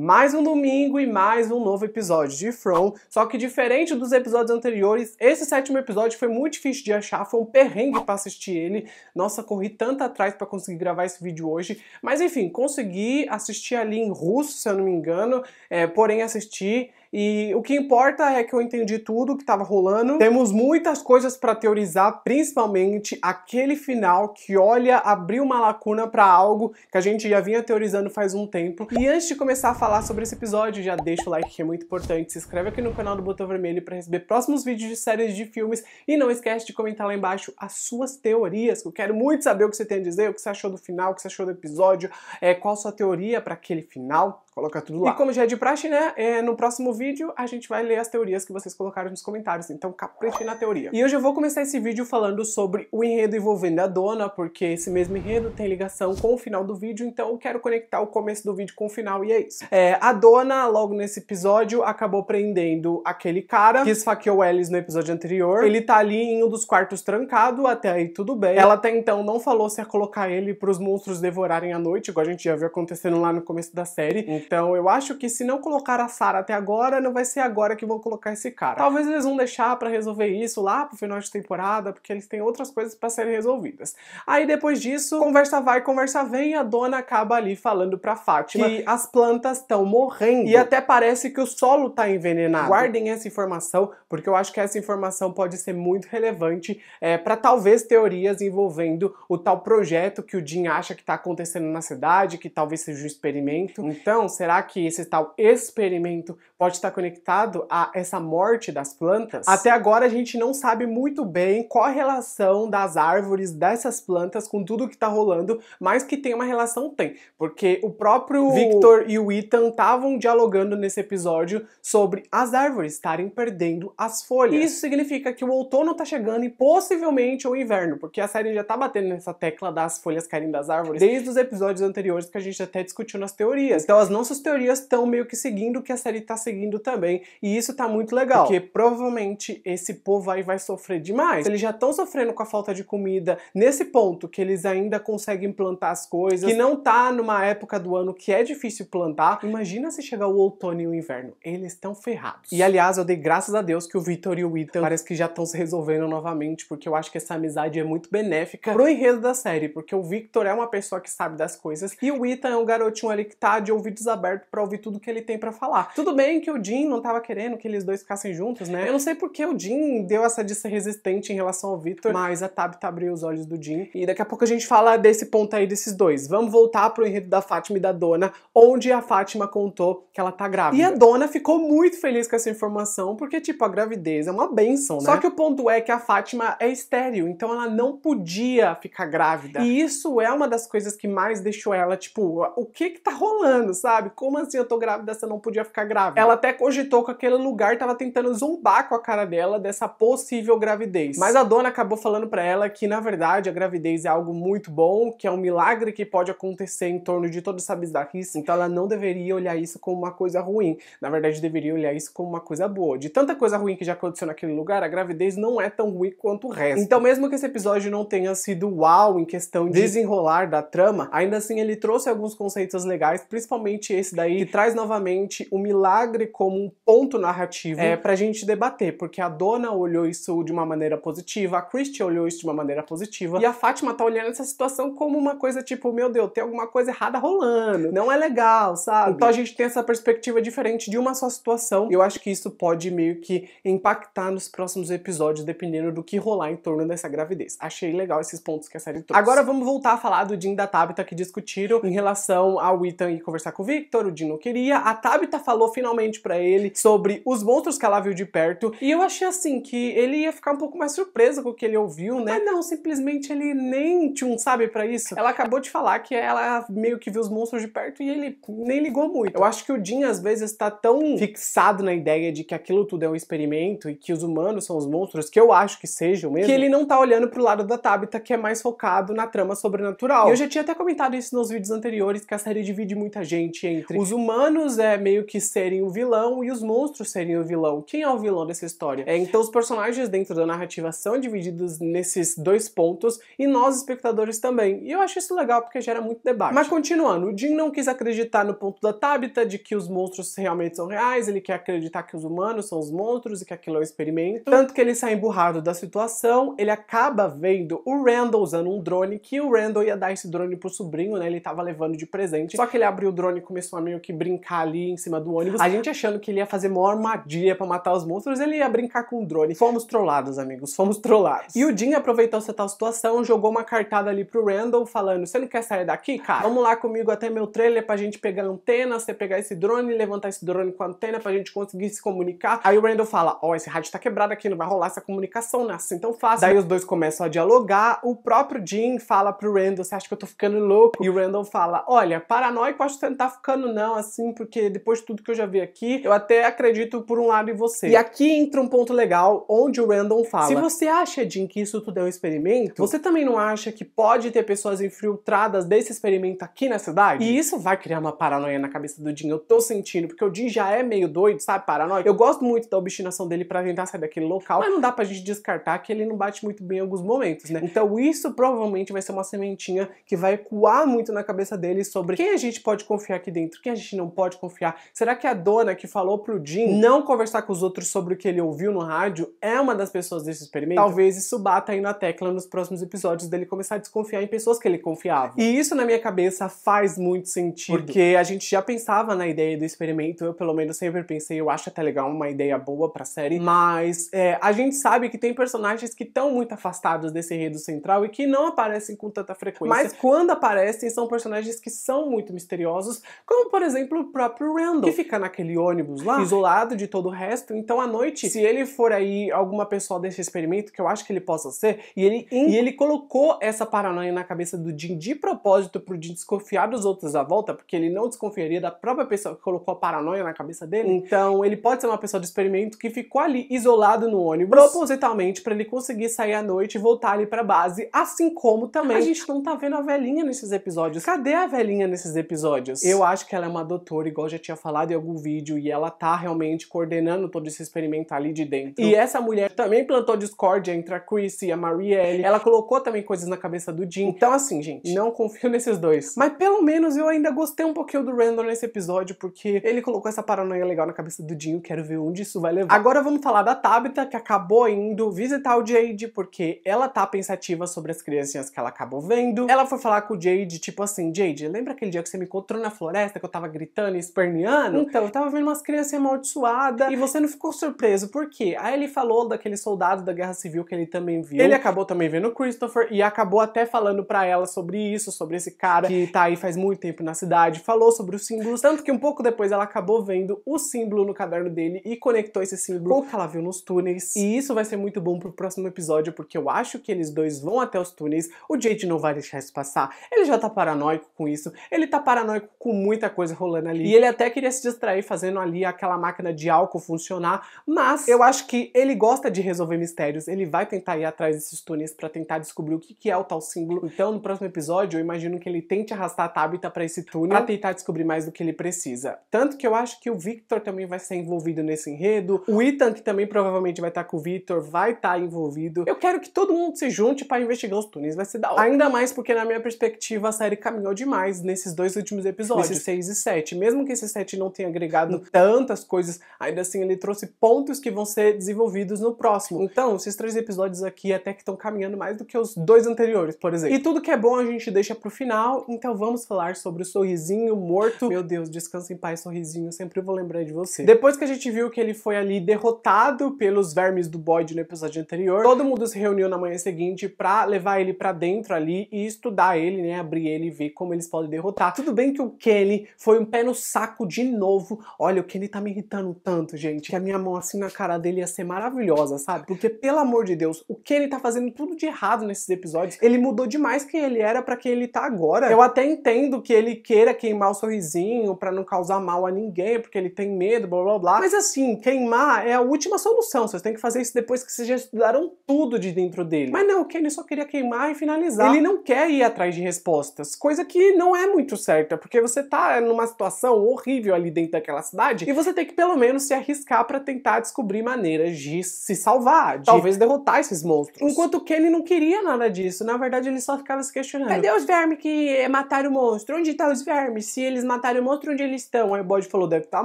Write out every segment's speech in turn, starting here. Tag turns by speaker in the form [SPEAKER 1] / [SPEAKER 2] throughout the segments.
[SPEAKER 1] mais um domingo e mais um novo episódio de From. Só que diferente dos episódios anteriores, esse sétimo episódio foi muito difícil de achar, foi um perrengue para assistir ele. Nossa, corri tanto atrás para conseguir gravar esse vídeo hoje. Mas enfim, consegui assistir ali em russo, se eu não me engano, é, porém assisti e o que importa é que eu entendi tudo que estava rolando. Temos muitas coisas para teorizar, principalmente aquele final que olha abriu uma lacuna para algo que a gente já vinha teorizando faz um tempo. E antes de começar a falar sobre esse episódio, já deixa o like que é muito importante, se inscreve aqui no canal do Botão Vermelho para receber próximos vídeos de séries de filmes e não esquece de comentar lá embaixo as suas teorias, que eu quero muito saber o que você tem a dizer, o que você achou do final, o que você achou do episódio, é, qual sua teoria para aquele final. Coloca tudo lá. E como já é de praxe, né? É, no próximo vídeo a gente vai ler as teorias que vocês colocaram nos comentários. Então capriche na teoria. E hoje eu vou começar esse vídeo falando sobre o enredo envolvendo a dona, porque esse mesmo enredo tem ligação com o final do vídeo, então eu quero conectar o começo do vídeo com o final e é isso. É, a dona, logo nesse episódio, acabou prendendo aquele cara que esfaqueou Alice no episódio anterior. Ele tá ali em um dos quartos trancado, até aí tudo bem. Ela até então não falou se ia colocar ele pros monstros devorarem à noite, igual a gente já viu acontecendo lá no começo da série. Então eu acho que se não colocar a Sarah até agora, não vai ser agora que vão colocar esse cara. Talvez eles vão deixar para resolver isso lá pro final de temporada, porque eles têm outras coisas para serem resolvidas. Aí depois disso, conversa vai, conversa vem, e a dona acaba ali falando pra Fátima que as plantas estão morrendo. E até parece que o solo tá envenenado. Guardem essa informação, porque eu acho que essa informação pode ser muito relevante é, para talvez teorias envolvendo o tal projeto que o Jim acha que tá acontecendo na cidade, que talvez seja um experimento. Então, será que esse tal experimento pode estar conectado a essa morte das plantas? Até agora a gente não sabe muito bem qual a relação das árvores, dessas plantas, com tudo que está rolando, mas que tem uma relação tem, porque o próprio Victor e o Ethan estavam dialogando nesse episódio sobre as árvores estarem perdendo as folhas. Isso significa que o outono está chegando e possivelmente o inverno, porque a série já está batendo nessa tecla das folhas caindo das árvores desde os episódios anteriores que a gente até discutiu nas teorias. Então as nossas teorias estão meio que seguindo o que a série está seguindo também. E isso tá muito legal, porque provavelmente esse povo aí vai sofrer demais. Eles já estão sofrendo com a falta de comida nesse ponto que eles ainda conseguem plantar as coisas, que não tá numa época do ano que é difícil plantar. Imagina se chegar o outono e o inverno. Eles estão ferrados. E aliás, eu dei graças a Deus que o Victor e o Ethan parece que já estão se resolvendo novamente, porque eu acho que essa amizade é muito benéfica pro enredo da série, porque o Victor é uma pessoa que sabe das coisas e o Ethan é um garotinho ali que tá de ouvidos abertos para ouvir tudo que ele tem para falar. Tudo bem bem que o Jim não tava querendo que eles dois ficassem juntos, né? Eu não sei porque o Jim deu essa de resistente em relação ao Victor, mas a Tabitha abriu os olhos do Jim. E daqui a pouco a gente fala desse ponto aí desses dois. Vamos voltar pro enredo da Fátima e da Dona, onde a Fátima contou que ela tá grávida. E a Dona ficou muito feliz com essa informação, porque, tipo, a gravidez é uma benção, né? Só que o ponto é que a Fátima é estéril, então ela não podia ficar grávida. E isso é uma das coisas que mais deixou ela, tipo, o que que tá rolando, sabe? Como assim eu tô grávida se eu não podia ficar grávida? Ela é ela até cogitou que aquele lugar estava tentando zombar com a cara dela dessa possível gravidez. Mas a dona acabou falando para ela que na verdade a gravidez é algo muito bom, que é um milagre que pode acontecer em torno de toda essa bizarrice, então ela não deveria olhar isso como uma coisa ruim. Na verdade, deveria olhar isso como uma coisa boa. De tanta coisa ruim que já aconteceu naquele lugar, a gravidez não é tão ruim quanto o resto. Então, mesmo que esse episódio não tenha sido uau em questão de desenrolar da trama, ainda assim ele trouxe alguns conceitos legais, principalmente esse daí, que traz novamente o milagre milagre como um ponto narrativo é, pra gente debater, porque a dona olhou isso de uma maneira positiva, a Christie olhou isso de uma maneira positiva, e a Fátima tá olhando essa situação como uma coisa tipo, meu Deus, tem alguma coisa errada rolando, não é legal, sabe? Então a gente tem essa perspectiva diferente de uma só situação, e eu acho que isso pode meio que impactar nos próximos episódios, dependendo do que rolar em torno dessa gravidez. Achei legal esses pontos que a série trouxe. Agora vamos voltar a falar do Jim da Tabitha que discutiram em relação ao Ethan e conversar com o Victor, o Jim não queria, a Tabitha falou finalmente principalmente para ele, sobre os monstros que ela viu de perto. E eu achei assim que ele ia ficar um pouco mais surpreso com o que ele ouviu, né? Mas não, simplesmente ele nem tinha um sabe para isso. Ela acabou de falar que ela meio que viu os monstros de perto e ele nem ligou muito. Eu acho que o Jim às vezes está tão fixado na ideia de que aquilo tudo é um experimento e que os humanos são os monstros, que eu acho que sejam mesmo, que ele não tá olhando pro lado da Tabitha, que é mais focado na trama sobrenatural. E eu já tinha até comentado isso nos vídeos anteriores, que a série divide muita gente entre os humanos é meio que serem o vilão e os monstros serem o vilão. Quem é o vilão dessa história? É, então os personagens dentro da narrativa são divididos nesses dois pontos e nós, espectadores, também. E eu acho isso legal porque gera muito debate. Mas continuando, o Jim não quis acreditar no ponto da Tabitha de que os monstros realmente são reais, ele quer acreditar que os humanos são os monstros e que aquilo é um experimento. Tanto que ele sai emburrado da situação, ele acaba vendo o Randall usando um drone, que o Randall ia dar esse drone pro sobrinho, né? Ele tava levando de presente. Só que ele abriu o drone e começou a meio que brincar ali em cima do ônibus. A gente gente achando que ele ia fazer uma armadilha para matar os monstros, ele ia brincar com o drone. Fomos trollados, amigos, fomos trollados. E o Jim aproveitou essa tal situação, jogou uma cartada ali pro Randall, falando, você não quer sair daqui, cara? Vamos lá comigo até meu trailer pra gente pegar a antena, você pegar esse drone, levantar esse drone com a antena pra gente conseguir se comunicar. Aí o Randall fala, ó, oh, esse rádio tá quebrado aqui, não vai rolar essa comunicação, não é assim tão fácil. Daí os dois começam a dialogar, o próprio Jim fala pro Randall, você acha que eu tô ficando louco? E o Randall fala, olha, paranoico acho que você não tá ficando não, assim, porque depois de tudo que eu já vi aqui, aqui, eu até acredito por um lado em você. E aqui entra um ponto legal onde o Random fala. Se você acha, Jim, que isso tudo é um experimento, você também não acha que pode ter pessoas infiltradas desse experimento aqui na cidade? E isso vai criar uma paranoia na cabeça do Jim, eu tô sentindo, porque o Jim já é meio doido, sabe, paranoia Eu gosto muito da obstinação dele para tentar sair daquele local, mas não dá pra gente descartar que ele não bate muito bem em alguns momentos, né? Então isso provavelmente vai ser uma sementinha que vai ecoar muito na cabeça dele sobre quem a gente pode confiar aqui dentro, quem a gente não pode confiar. Será que a dona que falou pro Jim não conversar com os outros sobre o que ele ouviu no rádio é uma das pessoas desse experimento? Talvez isso bata aí na tecla nos próximos episódios dele começar a desconfiar em pessoas que ele confiava. E isso na minha cabeça faz muito sentido, porque a gente já pensava na ideia do experimento, eu pelo menos sempre pensei, eu acho até legal, uma ideia boa pra série, mas é, a gente sabe que tem personagens que estão muito afastados desse enredo central e que não aparecem com tanta frequência. Mas quando aparecem, são personagens que são muito misteriosos, como por exemplo o próprio Randall, que fica naquele ônibus lá, isolado de todo o resto. Então, à noite, se ele for aí alguma pessoa desse experimento, que eu acho que ele possa ser, e ele, e ele colocou essa paranoia na cabeça do Jim de propósito pro Jim desconfiar dos outros à volta, porque ele não desconfiaria da própria pessoa que colocou a paranoia na cabeça dele. Então, ele pode ser uma pessoa do experimento que ficou ali isolado no ônibus, propositalmente, para ele conseguir sair à noite e voltar ali pra base, assim como também a gente não tá vendo a velhinha nesses episódios. Cadê a velhinha nesses episódios? Eu acho que ela é uma doutora, igual já tinha falado em algum vídeo vídeo e ela tá realmente coordenando todo esse experimento ali de dentro. E essa mulher também plantou discórdia entre a Chris e a Marielle. Ela colocou também coisas na cabeça do Jim. Então, assim, gente, não confio nesses dois. Mas pelo menos eu ainda gostei um pouquinho do Randall nesse episódio, porque ele colocou essa paranoia legal na cabeça do Jim. quero ver onde isso vai levar. Agora vamos falar da Tabitha, que acabou indo visitar o Jade, porque ela tá pensativa sobre as criancinhas que ela acabou vendo. Ela foi falar com o Jade, tipo assim, Jade, lembra aquele dia que você me encontrou na floresta, que eu tava gritando e esperneando? Então, eu tava tava vendo umas crianças amaldiçoadas e você não ficou surpreso. Por quê? Aí ele falou daquele soldado da Guerra Civil que ele também viu. Ele acabou também vendo o Christopher e acabou até falando para ela sobre isso, sobre esse cara que tá aí faz muito tempo na cidade. Falou sobre os símbolos. Tanto que um pouco depois ela acabou vendo o símbolo no caderno dele e conectou esse símbolo com o que ela viu nos túneis. E isso vai ser muito bom pro próximo episódio, porque eu acho que eles dois vão até os túneis. O Jade não vai deixar isso passar. Ele já tá paranoico com isso. Ele tá paranoico com muita coisa rolando ali. E ele até queria se distrair fazendo fazendo ali aquela máquina de álcool funcionar, mas eu acho que ele gosta de resolver mistérios, ele vai tentar ir atrás desses túneis para tentar descobrir o que, que é o tal símbolo. Então, no próximo episódio, eu imagino que ele tente arrastar a Tabitha para esse túnel para tentar descobrir mais do que ele precisa. Tanto que eu acho que o Victor também vai ser envolvido nesse enredo, o Ethan, que também provavelmente vai estar tá com o Victor, vai estar tá envolvido. Eu quero que todo mundo se junte para investigar os túneis, vai ser da hora. Ainda mais porque, na minha perspectiva, a série caminhou demais nesses dois últimos episódios, nesses 6 e 7. Mesmo que esse 7 não tenha agregado tantas coisas, ainda assim ele trouxe pontos que vão ser desenvolvidos no próximo. Então, esses três episódios aqui até que estão caminhando mais do que os dois anteriores, por exemplo. E tudo que é bom a gente deixa pro final, então vamos falar sobre o sorrisinho morto. Meu Deus, descansa em paz, sorrisinho, sempre vou lembrar de você. Depois que a gente viu que ele foi ali derrotado pelos vermes do Boyd no episódio anterior, todo mundo se reuniu na manhã seguinte pra levar ele pra dentro ali e estudar ele, né, abrir ele e ver como eles podem derrotar. Tudo bem que o Kenny foi um pé no saco de novo, Olha, o Kenny tá me irritando tanto, gente, que a minha mão assim na cara dele ia ser maravilhosa, sabe? Porque, pelo amor de Deus, o Kenny tá fazendo tudo de errado nesses episódios. Ele mudou demais quem ele era para quem ele tá agora. Eu até entendo que ele queira queimar o sorrisinho para não causar mal a ninguém, porque ele tem medo, blá blá blá. Mas assim, queimar é a última solução. Vocês têm que fazer isso depois que vocês já estudaram tudo de dentro dele. Mas não, o Kenny só queria queimar e finalizar. Ele não quer ir atrás de respostas, coisa que não é muito certa, porque você tá numa situação horrível ali dentro daquela cidade, e você tem que pelo menos se arriscar para tentar descobrir maneiras de se salvar, de talvez derrotar esses monstros. Enquanto Kenny não queria nada disso, na verdade ele só ficava se questionando. Cadê os vermes que mataram o monstro? Onde estão tá os vermes? Se eles mataram o monstro, onde eles estão? Aí o Bode falou, deve estar tá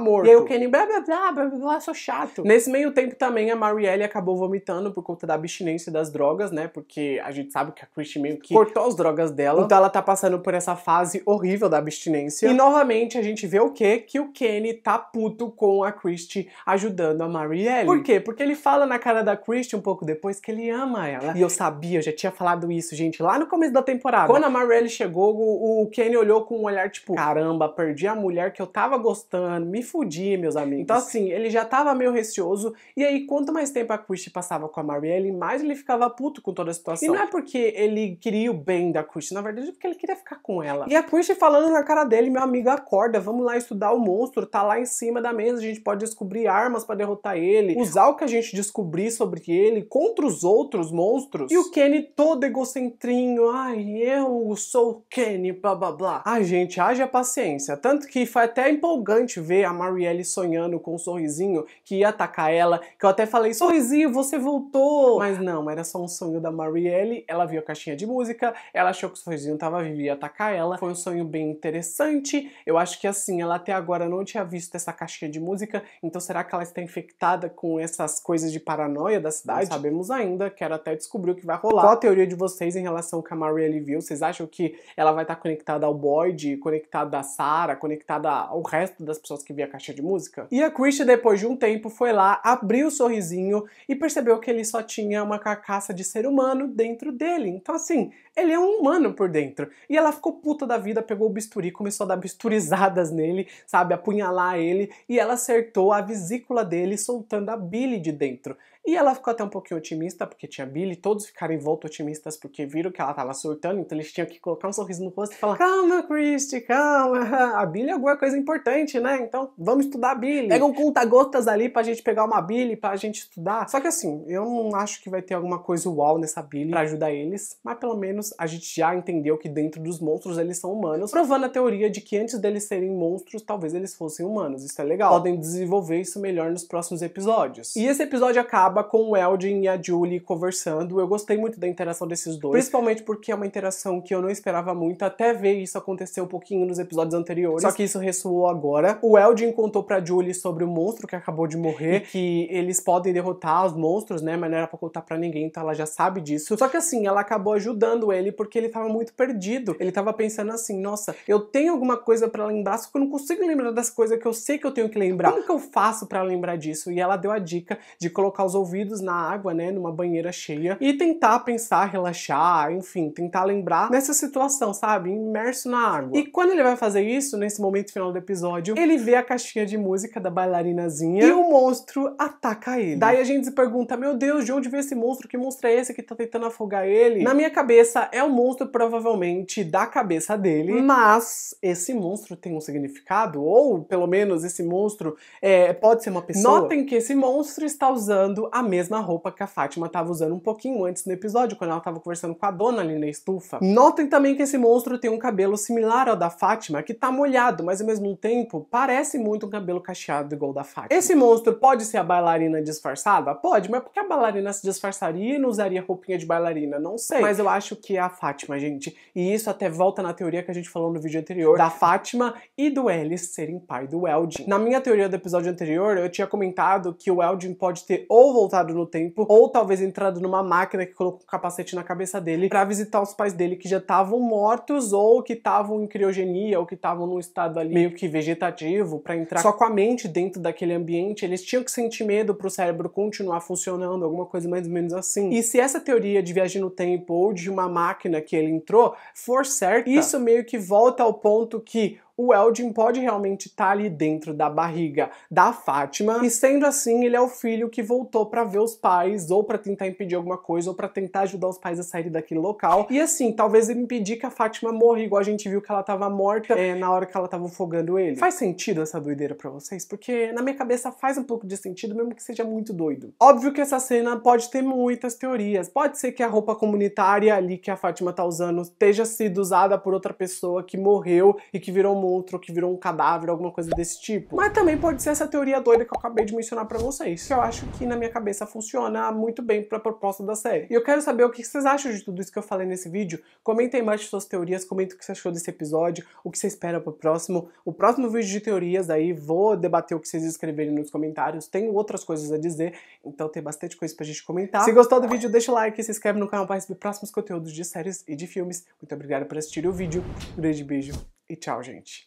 [SPEAKER 1] morto. E aí o Kenny, blá blá blá, blá blá blá, sou chato. Nesse meio tempo também a Marielle acabou vomitando por conta da abstinência das drogas, né? Porque a gente sabe que a Christie meio que cortou as drogas dela. Então ela tá passando por essa fase horrível da abstinência. E novamente a gente vê o quê? Que o Kenny tá puto com a Christie ajudando a Marielle. Por quê? Porque ele fala na cara da Christie um pouco depois que ele ama ela. E eu sabia, eu já tinha falado isso, gente, lá no começo da temporada. Quando a Marielle chegou, o, o Kenny olhou com um olhar tipo, caramba, perdi a mulher que eu tava gostando, me fudi, meus amigos. Então assim, ele já tava meio receoso, e aí quanto mais tempo a Christie passava com a Marielle, mais ele ficava puto com toda a situação. E não é porque ele queria o bem da Christie, na verdade é porque ele queria ficar com ela. E a Christie falando na cara dele, meu amigo, acorda, vamos lá estudar o monstro, tá lá lá em cima da mesa, a gente pode descobrir armas para derrotar ele, usar o que a gente descobrir sobre ele contra os outros monstros. E o Kenny todo egocentrinho, ai, eu sou o Kenny, blá blá blá. Ai, gente, haja paciência. Tanto que foi até empolgante ver a Marielle sonhando com um sorrisinho que ia atacar ela, que eu até falei, sorrisinho, você voltou! Mas não, era só um sonho da Marielle, ela viu a caixinha de música, ela achou que o sorrisinho tava vivo e ia atacar ela. Foi um sonho bem interessante, eu acho que assim, ela até agora não tinha visto dessa essa caixinha de música, então será que ela está infectada com essas coisas de paranoia da cidade? Não sabemos ainda, quero até descobrir o que vai rolar. Qual a teoria de vocês em relação com a Maria View? Vocês acham que ela vai estar conectada ao Boyd, conectada à Sarah, conectada ao resto das pessoas que via a caixa de música? E a Christie, depois de um tempo, foi lá, abriu o sorrisinho e percebeu que ele só tinha uma carcaça de ser humano dentro dele. Então, assim, ele é um humano por dentro. E ela ficou puta da vida, pegou o bisturi, começou a dar bisturizadas nele, sabe? Apunhalar ele e ela acertou a vesícula dele, soltando a bile de dentro. E ela ficou até um pouquinho otimista, porque tinha Billy, todos ficaram em volta otimistas porque viram que ela tava surtando, então eles tinham que colocar um sorriso no rosto e falar: Calma, Christy, calma. A Billy é alguma coisa importante, né? Então vamos estudar a Billy. Pega um conta-gotas ali pra gente pegar uma Billy, pra gente estudar. Só que assim, eu não acho que vai ter alguma coisa uau nessa Billy pra ajudar eles, mas pelo menos a gente já entendeu que dentro dos monstros eles são humanos, provando a teoria de que antes deles serem monstros, talvez eles fossem humanos. Isso é legal. Podem desenvolver isso melhor nos próximos episódios. E esse episódio acaba acaba com o Eldin e a Julie conversando. Eu gostei muito da interação desses dois, principalmente porque é uma interação que eu não esperava muito, até ver isso acontecer um pouquinho nos episódios anteriores. Só que isso ressoou agora. O Eldin contou pra Julie sobre o monstro que acabou de morrer, que eles podem derrotar os monstros, né? Mas não era pra contar pra ninguém, então ela já sabe disso. Só que assim, ela acabou ajudando ele porque ele tava muito perdido. Ele tava pensando assim: nossa, eu tenho alguma coisa para lembrar, só que eu não consigo lembrar das coisas que eu sei que eu tenho que lembrar. Como que eu faço para lembrar disso? E ela deu a dica de colocar os dissolvidos na água, né, numa banheira cheia, e tentar pensar, relaxar, enfim, tentar lembrar nessa situação, sabe? Imerso na água. E quando ele vai fazer isso, nesse momento final do episódio, ele vê a caixinha de música da bailarinazinha e o monstro ataca ele. Daí a gente se pergunta: meu Deus, de onde veio esse monstro? Que monstro é esse que tá tentando afogar ele? Na minha cabeça, é um monstro provavelmente da cabeça dele, mas esse monstro tem um significado, ou pelo menos esse monstro é, pode ser uma pessoa. Notem que esse monstro está usando a mesma roupa que a Fátima estava usando um pouquinho antes do episódio, quando ela estava conversando com a dona ali na estufa. Notem também que esse monstro tem um cabelo similar ao da Fátima, que tá molhado, mas ao mesmo tempo parece muito um cabelo cacheado igual da Fátima. Esse monstro pode ser a bailarina disfarçada? Pode, mas por que a bailarina se disfarçaria e não usaria roupinha de bailarina? Não sei. Mas eu acho que é a Fátima, gente. E isso até volta na teoria que a gente falou no vídeo anterior, da Fátima e do Ellis serem pai do Eldin. Na minha teoria do episódio anterior, eu tinha comentado que o Eldin pode ter ou voltado no tempo, ou talvez entrado numa máquina que colocou um capacete na cabeça dele para visitar os pais dele que já estavam mortos ou que estavam em criogenia ou que estavam num estado ali meio que vegetativo para entrar só com a mente dentro daquele ambiente, eles tinham que sentir medo para o cérebro continuar funcionando, alguma coisa mais ou menos assim. E se essa teoria de viagem no tempo ou de uma máquina que ele entrou for certa, isso meio que volta ao ponto que o Eldin pode realmente estar tá ali dentro da barriga da Fátima, e sendo assim, ele é o filho que voltou para ver os pais, ou para tentar impedir alguma coisa, ou para tentar ajudar os pais a sair daquele local. E assim, talvez ele impedir que a Fátima morra, igual a gente viu que ela tava morta é, na hora que ela tava afogando ele. Faz sentido essa doideira para vocês? Porque na minha cabeça faz um pouco de sentido, mesmo que seja muito doido. Óbvio que essa cena pode ter muitas teorias. Pode ser que a roupa comunitária ali que a Fátima tá usando esteja sido usada por outra pessoa que morreu e que virou monstro que virou um cadáver, alguma coisa desse tipo. Mas também pode ser essa teoria doida que eu acabei de mencionar para vocês, que eu acho que na minha cabeça funciona muito bem para a proposta da série. E eu quero saber o que vocês acham de tudo isso que eu falei nesse vídeo. Comentem embaixo suas teorias, comentem o que você achou desse episódio, o que você espera pro próximo. O próximo vídeo de teorias aí, vou debater o que vocês escreverem nos comentários. Tenho outras coisas a dizer, então tem bastante coisa pra gente comentar. Se gostou do vídeo, deixa o like, se inscreve no canal para receber próximos conteúdos de séries e de filmes. Muito obrigado por assistir o vídeo. Um grande beijo e tchau, gente.